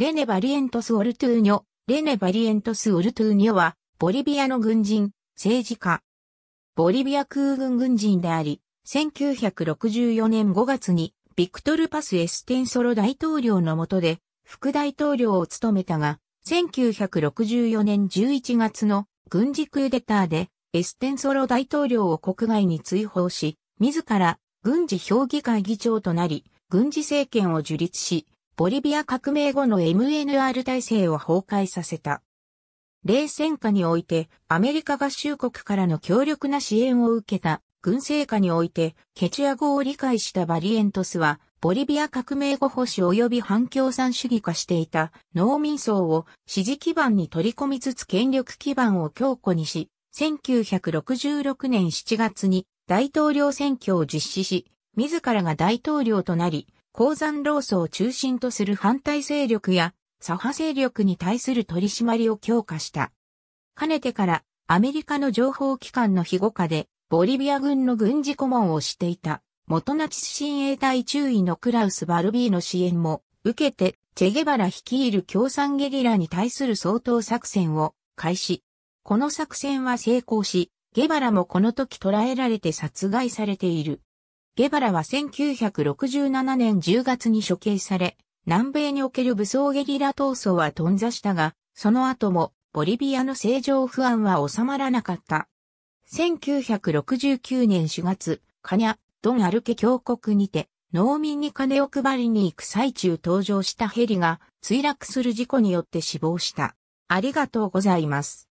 レネ・バリエントス・オルトゥーニョ、レネ・バリエントス・オルトゥーニョは、ボリビアの軍人、政治家。ボリビア空軍軍人であり、1964年5月に、ビクトル・パス・エステンソロ大統領の下で、副大統領を務めたが、1964年11月の軍事クーデターで、エステンソロ大統領を国外に追放し、自ら軍事評議会議長となり、軍事政権を樹立し、ボリビア革命後の MNR 体制を崩壊させた。冷戦下においてアメリカ合衆国からの強力な支援を受けた軍政下においてケチュア語を理解したバリエントスはボリビア革命後保守及び反共産主義化していた農民層を支持基盤に取り込みつつ権力基盤を強固にし、1966年7月に大統領選挙を実施し、自らが大統領となり、鉱山労組を中心とする反対勢力や左派勢力に対する取り締まりを強化した。かねてからアメリカの情報機関の庇護下でボリビア軍の軍事顧問をしていた元ナチス親衛隊中尉のクラウス・バルビーの支援も受けてチェゲバラ率いる共産ゲリラに対する総統作戦を開始。この作戦は成功し、ゲバラもこの時捕らえられて殺害されている。ゲバラは1967年10月に処刑され、南米における武装ゲリラ闘争は頓挫したが、その後もボリビアの政情不安は収まらなかった。1969年4月、カニャ、ドン・アルケ峡谷にて、農民に金を配りに行く最中登場したヘリが墜落する事故によって死亡した。ありがとうございます。